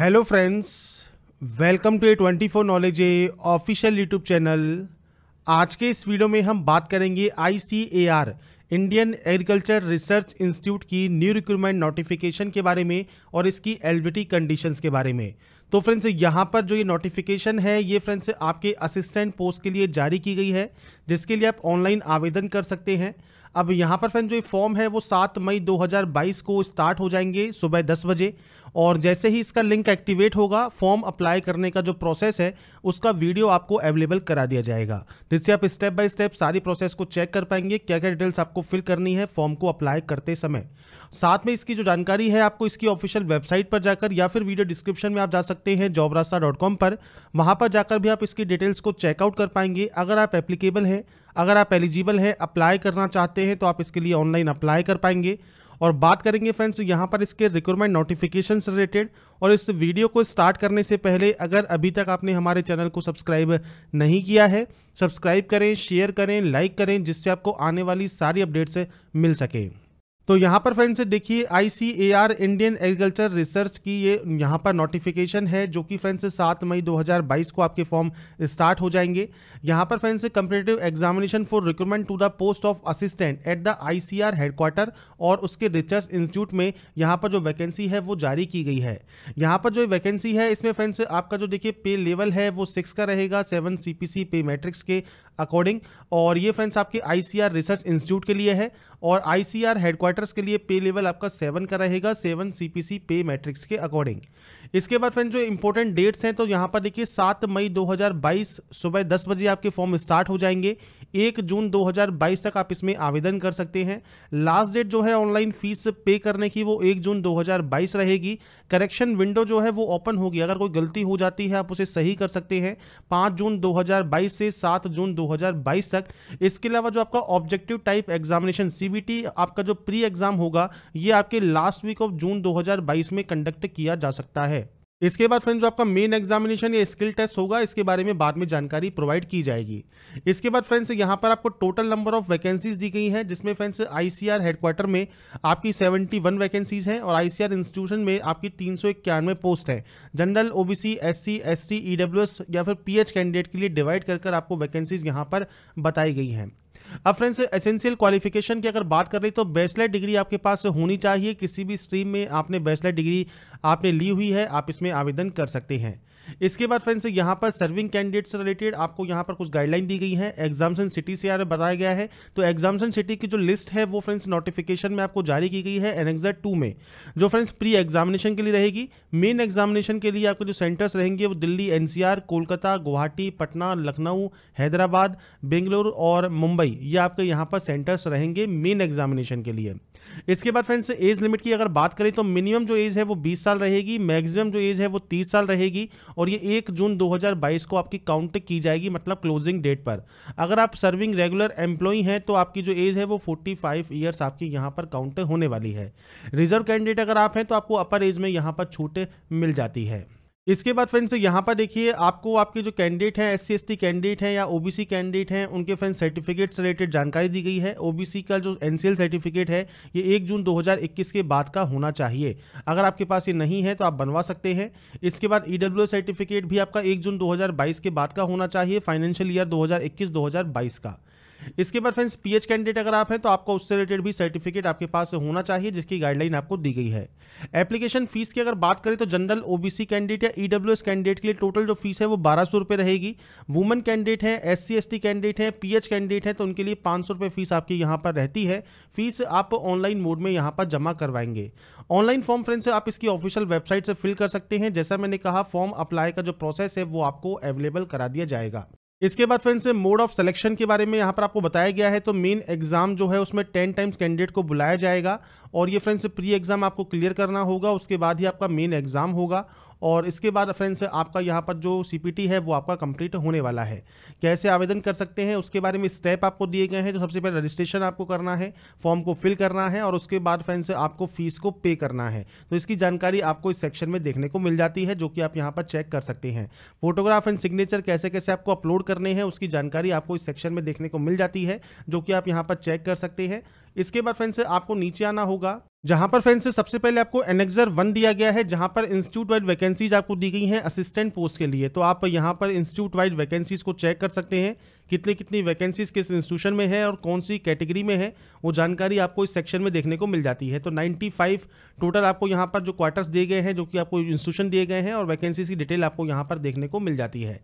hello friends welcome to A twenty four knowledge A official YouTube channel आज के इस video में हम बात करेंगे ICAR Indian agriculture research institute की न्यू रिक्रूटमेंट नोटिफिकेशन के बारे में और इसकी एलिबिलिटी कंडीशंस के बारे में तो फ्रेंड्स यहाँ पर जो ये नोटिफिकेशन है ये फ्रेंड्स आपके असिस्टेंट पोस्ट के लिए जारी की गई है जिसके लिए आप ऑनलाइन आवेदन कर सकते हैं अब यहाँ पर फ्रेंड जो ये फॉर्म है वो सात मई 2022 को स्टार्ट हो जाएंगे सुबह दस बजे और जैसे ही इसका लिंक एक्टिवेट होगा फॉर्म अप्लाई करने का जो प्रोसेस है उसका वीडियो आपको अवेलेबल करा दिया जाएगा जिससे आप स्टेप बाय स्टेप सारी प्रोसेस को चेक कर पाएंगे क्या क्या डिटेल्स आपको फिल करनी है फॉर्म को अप्लाई करते समय साथ में इसकी जो जानकारी है आपको इसकी ऑफिशियल वेबसाइट पर जाकर या फिर वीडियो डिस्क्रिप्शन में आप जा सकते हैं जॉब पर वहाँ पर जाकर भी आप इसकी डिटेल्स को चेकआउट कर पाएंगे अगर आप एप्लीकेबल हैं अगर आप एलिजिबल हैं अप्लाई करना चाहते हैं तो आप इसके लिए ऑनलाइन अप्लाई कर पाएंगे और बात करेंगे फ्रेंड्स तो यहाँ पर इसके रिक्वायरमेंट नोटिफिकेशन से रिलेटेड और इस वीडियो को स्टार्ट करने से पहले अगर अभी तक आपने हमारे चैनल को सब्सक्राइब नहीं किया है सब्सक्राइब करें शेयर करें लाइक करें जिससे आपको आने वाली सारी अपडेट्स मिल सकें तो यहाँ पर फ्रेंड्स देखिए आर इंडियन एग्रीकल्चर रिसर्च की ये यहाँ पर नोटिफिकेशन है जो कि फ्रेंड्स सात मई 2022 को आपके फॉर्म स्टार्ट हो जाएंगे यहाँ पर friends competitive examination for recruitment to the post of assistant at the I ICR headquarter और उसके रिसर्च इंस्टीट्यूट में यहाँ पर जो वैकेंसी है वो जारी की गई है यहाँ पर जो वैकेंसी है इसमें फ्रेंड्स आपका जो देखिए पे लेवल है वो सिक्स का रहेगा सेवन सी पे मैट्रिक्स के अकॉर्डिंग और ये फ्रेंड्स आपके आईसीआर रिसर्च इंस्टीट्यूट के लिए है और आईसीआर हेडक्वार्टर्स के लिए पे लेवल आपका सेवन का रहेगा सेवन सीपीसी पे मैट्रिक्स के अकॉर्डिंग इसके बाद फ्रेंड्स जो इंपॉर्टेंट डेट्स हैं तो यहाँ पर देखिए सात मई 2022 सुबह दस बजे आपके फॉर्म स्टार्ट हो जाएंगे एक जून 2022 तक आप इसमें आवेदन कर सकते हैं लास्ट डेट जो है ऑनलाइन फीस पे करने की वो एक जून 2022 रहेगी करेक्शन विंडो जो है वो ओपन होगी अगर कोई गलती हो जाती है आप उसे सही कर सकते हैं पाँच जून दो से सात जून दो तक इसके अलावा जो आपका ऑब्जेक्टिव टाइप एग्जामिनेशन सी आपका जो प्री एग्जाम होगा ये आपके लास्ट वीक ऑफ जून दो में कंडक्ट किया जा सकता है इसके बाद फ्रेंड्स जो आपका मेन एग्जामिनेशन या स्किल टेस्ट होगा इसके बारे में बाद में जानकारी प्रोवाइड की जाएगी इसके बाद फ्रेंड्स यहाँ पर आपको टोटल नंबर ऑफ वैकेंसीज दी गई हैं जिसमें फ्रेंड्स आईसीआर हेडक्वार्टर में आपकी 71 वैकेंसीज हैं और आईसीआर इंस्टीट्यूशन में आपकी तीन पोस्ट है general O B C S या फिर पी कैंडिडेट के लिए डिवाइड कर आपको वैकेंसीज यहाँ पर बताई गई हैं अब फ्रेंड्स एसेंशियल क्वालिफिकेशन की अगर बात कर रही तो बैचलर डिग्री आपके पास होनी चाहिए किसी भी स्ट्रीम में आपने बैचलर डिग्री आपने ली हुई है आप इसमें आवेदन कर सकते हैं इसके बाद फ्रेंड्स यहाँ पर सर्विंग कैंडिडेट्स से रिलेटेड आपको यहाँ पर कुछ गाइडलाइन दी गई है एग्जामसन सिटी से यार बताया गया है तो एग्जामसन सिटी की जो लिस्ट है वो फ्रेंड्स नोटिफिकेशन में आपको जारी की गई है एनेक्जर टू में जो फ्रेंड्स प्री एग्जामिनेशन के लिए रहेगी मेन एग्जामिनेशन के लिए आपके जो सेंटर्स रहेंगे वो दिल्ली एन कोलकाता गुवाहाटी पटना लखनऊ हैदराबाद बेंगलुरु और मुंबई ये आपके यहाँ पर सेंटर्स रहेंगे मेन एग्जामिनेशन के लिए इसके बाद फ्रेंड्स एज लिमिट की अगर बात करें तो मिनिमम जो एज है वो 20 साल रहेगी मैक्सिमम जो एज है वो 30 साल रहेगी और ये 1 जून 2022 को आपकी काउंट की जाएगी मतलब क्लोजिंग डेट पर अगर आप सर्विंग रेगुलर एम्प्लॉई हैं तो आपकी जो एज है वो 45 इयर्स आपकी यहाँ पर काउंट होने वाली है रिजर्व कैंडिडेट अगर आप हैं तो आपको अपर एज में यहाँ पर छूट मिल जाती है इसके बाद फ्रेंड्स यहाँ पर देखिए आपको आपके जो कैंडिडेट हैं एस सी कैंडिडेट हैं या ओबीसी कैंडिडेट हैं उनके फ्रेंड्स सर्टिफिकेट से रिलेटेड जानकारी दी गई है ओबीसी का जो एल सर्टिफिकेट है ये एक जून 2021 के बाद का होना चाहिए अगर आपके पास ये नहीं है तो आप बनवा सकते हैं इसके बाद ईडब्ल्यू e सर्टिफिकेट भी आपका एक जून दो के बाद का होना चाहिए फाइनेंशियल ईयर दो हज़ार का इसके बाद फ्रेंड्स पीएच कैंडिडेट अगर आप हैं तो आपका उससे रिलेटेड भी सर्टिफिकेट आपके पास होना चाहिए जिसकी गाइडलाइन आपको दी गई है एप्लीकेशन फीस की अगर बात करें तो जनरल ओबीसी कैंडिडेट या ईडब्ल्यूएस e कैंडिडेट के लिए टोटल जो फीस है वो बारह सौ रहेगी वुमेन कैंडिडेट है एस सी कैंडिडेट है पी कैंडिडेट है तो उनके लिए पाँच सौ फीस आपकी यहाँ पर रहती है फीस आप ऑनलाइन मोड में यहाँ पर जमा करवाएंगे ऑनलाइन फॉर्म फ्रेंड्स आप इसकी ऑफिशियल वेबसाइट से फिल कर सकते हैं जैसा मैंने कहा फॉर्म अप्लाई का जो प्रोसेस है वो आपको अवेलेबल करा दिया जाएगा इसके बाद फ्रेंड्स मोड ऑफ सिलेक्शन के बारे में यहाँ पर आपको बताया गया है तो मेन एग्जाम जो है उसमें टेन टाइम्स कैंडिडेट को बुलाया जाएगा और ये फ्रेंड्स प्री एग्जाम आपको क्लियर करना होगा उसके बाद ही आपका मेन एग्जाम होगा और इसके बाद फ्रेंड्स आपका यहाँ पर जो सी है वो आपका कंप्लीट होने वाला है कैसे आवेदन कर सकते हैं उसके बारे में स्टेप आपको दिए गए हैं तो सबसे पहले रजिस्ट्रेशन आपको करना है फॉर्म को फिल करना है और उसके बाद फ्रेंड्स आपको फीस को पे करना है तो इसकी जानकारी आपको इस सेक्शन में देखने को मिल जाती है जो कि आप यहाँ पर चेक कर सकते हैं फोटोग्राफ एंड सिग्नेचर कैसे कैसे आपको अपलोड करने हैं उसकी जानकारी आपको इस सेक्शन में देखने को मिल जाती है जो कि आप यहाँ पर चेक कर सकते हैं इसके बाद फ्रेंड्स आपको नीचे आना होगा जहां पर फ्रेंड्स सबसे पहले आपको एनेक्जर वन दिया गया है जहां पर इंस्टीट्यूट वाइड वैकेंसीज आपको दी गई हैं असिस्टेंट पोस्ट के लिए तो आप यहां पर इंस्टीट्यूट वाइड वैकेंसीज को चेक कर सकते हैं कितने कितनी वैकेंसीज किस इंस्टीट्यूशन में है और कौन सी कैटेगरी में है वो जानकारी आपको इस सेक्शन में देखने को मिल जाती है तो 95 टोटल आपको यहाँ पर जो क्वार्टर्स दिए गए हैं जो कि आपको इंस्टीट्यूशन दिए गए हैं और वैकेंसीज की डिटेल आपको यहाँ पर देखने को मिल जाती है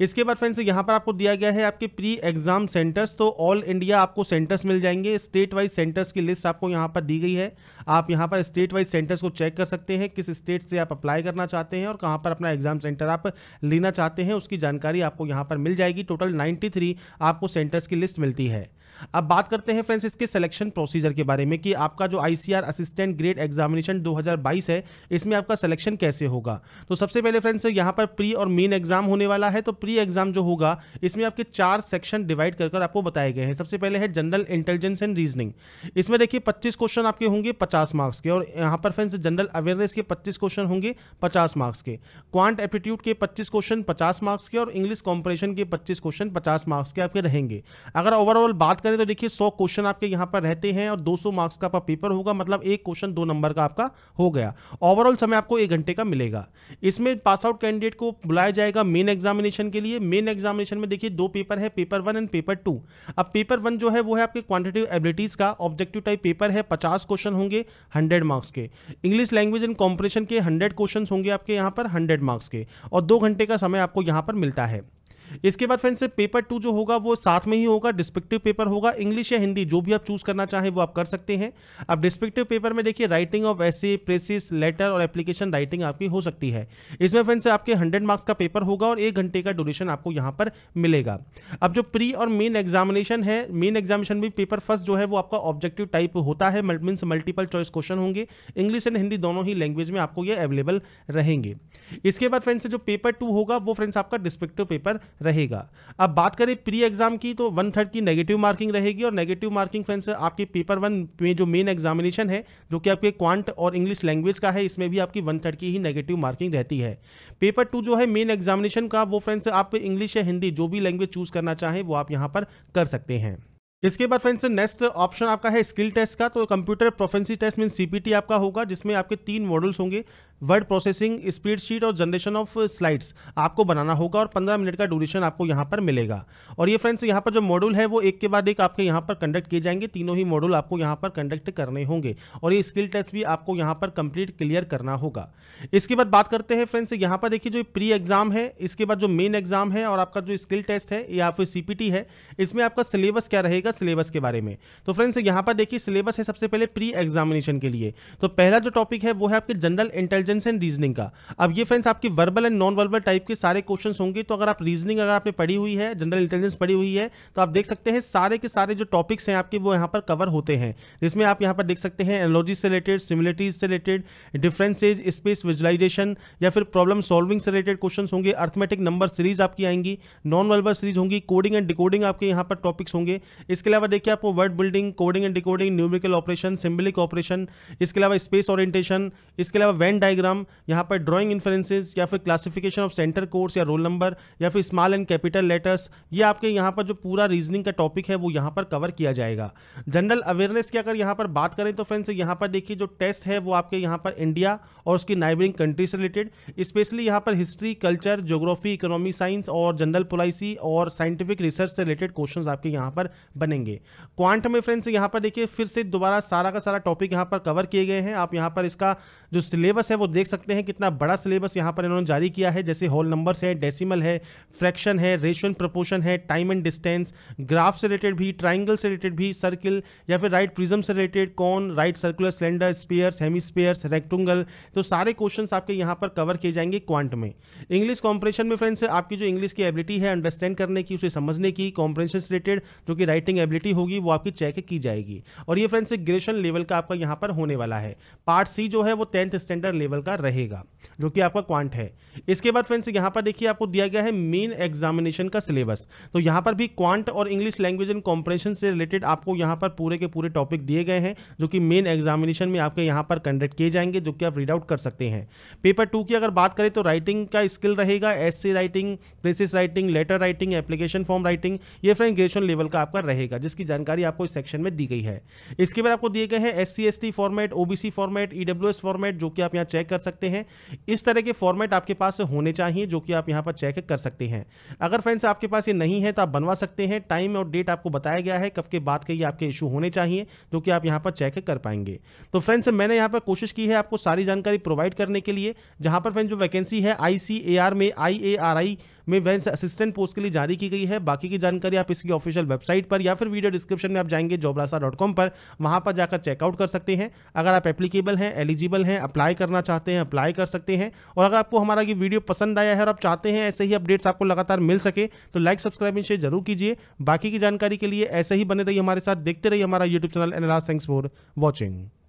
इसके बाद फ्रेंड्स यहाँ पर आपको दिया गया है आपके प्री एग्जाम सेंटर्स तो ऑल इंडिया आपको सेंटर्स मिल जाएंगे स्टेट वाइज सेंटर्स की लिस्ट आपको यहाँ पर दी गई है आप यहाँ पर स्टेट वाइज सेंटर्स को चेक कर सकते हैं किस स्टेट से आप अप्लाई करना चाहते हैं और कहाँ पर अपना एग्जाम सेंटर आप लेना चाहते हैं उसकी जानकारी आपको यहाँ पर मिल जाएगी टोटल नाइन्टी थ्री आपको सेंटर्स की लिस्ट मिलती है अब बात करते हैं फ्रेंड्स इसके सिलेक्शन प्रोसीजर के बारे में कि आपका जो आईसीआर असिस्टेंट ग्रेड एग्जामिनेशन 2022 है इसमें आपका सिलेक्शन कैसे होगा तो सबसे पहले फ्रेंड्स यहाँ पर प्री और मेन एग्जाम होने वाला है तो प्री एग्जाम जो होगा इसमें आपके चार सेक्शन डिवाइड कर, आपको बताए गए हैं सबसे पहले है जनरल इंटेलिजेंस एंड रीजनिंग इसमें देखिए पच्चीस क्वेश्चन आपके होंगे पचास मार्क्स के और यहाँ पर फ्रेंड्स जनरल अवेयरनेस के पच्चीस क्वेश्चन होंगे पचास मार्क्स के क्वांट एप्टीट्यूड के पच्चीस क्वेश्चन पचास मार्क्स के और इंग्लिश कॉम्परेशन के पच्चीस क्वेश्चन पचास मार्क्स के आपके रहेंगे अगर ओवरऑल बात करें तो देखिए सौ क्वेश्चन आपके यहाँ पर रहते हैं और 200 मार्क्स का पेपर होगा मतलब एक क्वेश्चन दो नंबर का आपका हो गया ओवरऑल समय आपको एक घंटे का मिलेगा इसमें पास आउट कैंडिडेट को बुलाया जाएगा मेन एग्जामिनेशन के लिए मेन एग्जामिनेशन में देखिए दो पेपर है paper one and paper two अब पेपर वन जो है वो है आपके क्वान्टिटिव एबिलिटीज़ का ऑब्जेक्टिव टाइप पेपर है पचास क्वेश्चन होंगे हंड्रेड मार्क्स के इंग्लिश लैंग्वेज एंड कॉम्पिटिशन के हंड्रेड क्वेश्चन होंगे आपके यहाँ पर हंड्रेड मार्क्स के और दो घंटे का समय आपको यहाँ पर मिलता है इसके बाद फ्रेंड्स पेपर टू जो होगा वो साथ में ही होगा डिस्पेक्टिव पेपर होगा इंग्लिश या हिंदी जो भी आप चूज करना चाहें वो आप कर सकते हैं अब डिस्पेक्टिव पेपर में देखिए राइटिंग ऑफ ऐसे प्रेसिस लेटर और एप्लीकेशन राइटिंग आपकी हो सकती है इसमें फ्रेंड्स आपके हंड्रेड मार्क्स का पेपर होगा और एक घंटे का ड्यूरेशन आपको यहाँ पर मिलेगा अब जो प्री और मेन एग्जामिनेशन है मेन एग्जामिनेशन भी पेपर फर्स्ट जो है वो आपका ऑब्जेक्टिव टाइप होता है मीन्स मल्टीपल चॉइस क्वेश्चन होंगे इंग्लिश एंड हिंदी दोनों ही लैंग्वेज में आपको ये अवेलेबल रहेंगे इसके बाद फ्रेंड्स जो पेपर टू होगा वो फ्रेंड्स आपका डिस्पेक्टिव पेपर रहेगा अब बात करें प्री एग्ज़ाम की तो वन थर्ड की नेगेटिव मार्किंग रहेगी और नेगेटिव मार्किंग फ्रेंड्स आपके पेपर वन में जो मेन एग्जामिनेशन है जो कि आपके क्वांट और इंग्लिश लैंग्वेज का है इसमें भी आपकी वन थर्ड की ही नेगेटिव मार्किंग रहती है पेपर टू जो है मेन एग्जामिनेशन का वो फ्रेंड्स आप इंग्लिश या हिंदी जो भी लैंग्वेज चूज़ करना चाहें वो आप यहाँ पर कर सकते हैं इसके बाद फ्रेंड्स नेक्स्ट ऑप्शन आपका है स्किल टेस्ट का तो computer proficiency test mean CPT आपका होगा जिसमें आपके तीन मॉडल्स होंगे वर्ड प्रोसेसिंग स्पीड शीट और जनरेशन ऑफ स्लाइड्स आपको बनाना होगा और 15 मिनट का ड्यूरेशन आपको यहां पर मिलेगा और ये फ्रेंड्स यहां पर जो मॉड्यूल है वो एक के बाद एक आपके यहां पर कंडक्ट किए जाएंगे तीनों ही मॉड्यूल आपको यहाँ पर कंडक्ट करने होंगे और ये स्किल टेस्ट भी आपको यहाँ पर कंप्लीट क्लियर करना होगा इसके बाद बात करते हैं फ्रेंड्स यहाँ पर देखिए जो प्री एग्जाम है इसके बाद जो मेन एग्जाम है और आपका जो स्किल टेस्ट है या फिर सी है इसमें आपका सिलेबस क्या रहेगा सिलेबस के बारे में तो फ्रेंड्स यहाँ पर देखिए सिलेबस है सबसे पहले प्री एग्जामिनेशन के लिए तो पहला जो टॉपिक है वो है आपके general intelligence intelligence and reasoning का अब ये फ्रेंड्स आपकी verbal and non verbal type के सारे क्वेश्चन होंगे तो अगर आप रीजनिंग अगर आपने पढ़ी हुई है जनरल इंटेलिजेंस पढ़ी हुई है तो आप देख सकते हैं सारे के सारे जो टॉपिक्स हैं आपके वो यहाँ पर कवर होते हैं जिसमें आप यहाँ पर देख सकते हैं एनोलॉजी से रिलेटेड सिमिलिटीज से रिलेटेड डिफ्रेंसेज स्पेस विजुलाइजेशन या फिर प्रॉब्लम सॉल्विंग से रिलेटेड क्वेश्चन होंगे अर्थमेटिक नंबर सीरीज आपकी आएंगी नॉन वर्बल सीरीज होंगी कोडिंग एंड डिकोडिंग आपके यहाँ पर टॉपिक्स होंगे इसके अलावा देखिए आपको word building coding and decoding numerical operation symbolic operation इसके अलावा स्पेस ओरिएंटेशन इसके अलावा वेन डायग्राम डायग्राम यहाँ पर ड्राइंग इन्फ्रेंसेज या फिर क्लासिफिकेशन ऑफ सेंटर कोर्स या रोल नंबर या फिर स्मॉल एंड कैपिटल लेटर्स ये आपके यहाँ पर जो पूरा रीजनिंग का टॉपिक है वो यहाँ पर कवर किया जाएगा जनरल अवेयरनेस की अगर यहाँ पर बात करें तो फ्रेंड्स यहाँ पर देखिए जो टेस्ट है वो आपके यहाँ पर इंडिया और उसकी नाइबरिंग कंट्री से रिलेटेड स्पेशली यहाँ पर history culture geography economy science और जनरल पॉलिसी और साइंटिफिक रिसर्च से रिलेटेड क्वेश्चन आपके यहाँ पर बनेंगे क्वांट में फ्रेंड्स यहाँ पर देखिए फिर से दोबारा सारा का सारा टॉपिक यहाँ पर कवर किए गए हैं आप यहाँ पर इसका जो सिलेबस है वो देख सकते हैं कितना बड़ा सिलेबस यहाँ पर इन्होंने जारी किया है जैसे होल नंबर्स हैं डेसिमल है फ्रैक्शन है रेशन प्रपोशन है टाइम एंड डिस्टेंस ग्राफ से रिलेटेड भी ट्राइंगल से रिलेटेड भी सर्किल या फिर राइट प्रिज्म से related cone right circular cylinder spheres hemispheres rectangle तो सारे क्वेश्चन आपके यहाँ पर कवर किए जाएंगे क्वांट में इंग्लिश कॉम्प्रेशन में फ्रेंड्स आपकी जो इंग्लिश की एबिलिटी है अंडरस्टैंड करने की उसे समझने की कॉम्प्रेशन रिलेटेड जो कि राइटिंग एबिलिटी होगी वो आपकी चेक की जाएगी और ये फ्रेंड्स ग्रेशन लेवल का आपका यहाँ पर होने वाला है पार्ट सी जो है वो टेंथ स्टैंडर्ड लेवल लेवल का रहेगा जो कि आपका क्वांट है इसके बाद फ्रेंड्स यहाँ पर देखिए आपको दिया गया है मेन एग्जामिनेशन का सिलेबस तो यहाँ पर भी क्वांट और इंग्लिश लैंग्वेज एंड कॉम्प्रेशन से रिलेटेड आपको यहाँ पर पूरे के पूरे टॉपिक दिए गए हैं जो कि मेन एग्जामिनेशन में आपके यहाँ पर कंडक्ट किए जाएंगे जो कि आप रीड आउट कर सकते हैं पेपर टू की अगर बात करें तो राइटिंग का स्किल रहेगा essay writing precis writing letter writing application form writing ये फ्रेंड ग्रेजुएशन लेवल का आपका रहेगा जिसकी जानकारी आपको इस सेक्शन में दी गई है इसके बाद आपको दिए गए हैं S C format OBC format EW format जो कि आप यहाँ चेक चेक कर सकते हैं इस तरह के फॉर्मेट आपके पास होने चाहिए जो कि आप यहाँ पर चेक कर सकते हैं अगर फ्रेंड्स आपके पास ये नहीं है तो आप बनवा सकते हैं टाइम और डेट आपको बताया गया है कब के बाद के ये आपके इशू होने चाहिए जो कि आप यहाँ पर चेक कर पाएंगे तो फ्रेंड्स मैंने यहाँ पर कोशिश की है आपको सारी जानकारी प्रोवाइड करने के लिए जहाँ पर फ्रेंड जो वैकेंसी है आई में आई में वेंस असिस्टेंट पोस्ट के लिए जारी की गई है बाकी की जानकारी आप इसकी ऑफिशियल वेबसाइट पर या फिर वीडियो डिस्क्रिप्शन में आप जाएंगे जोबरासा पर वहां पर जाकर चेकआउट कर सकते हैं अगर आप एप्लीकेबल हैं एलिजिबल हैं अप्लाई करना चाहते हैं अप्लाई कर सकते हैं और अगर आपको हमारा ये वीडियो पसंद आया है और आप चाहते हैं ऐसे ही अपडेट्स आपको लगातार मिल सके तो लाइक सब्सक्राइब इन शेयर जरूर कीजिए बाकी की जानकारी के लिए ऐसे ही बने रहिए हमारे साथ देखते रहिए हमारा यूट्यूब चैनल एनराज थैंक्स फॉर वॉचिंग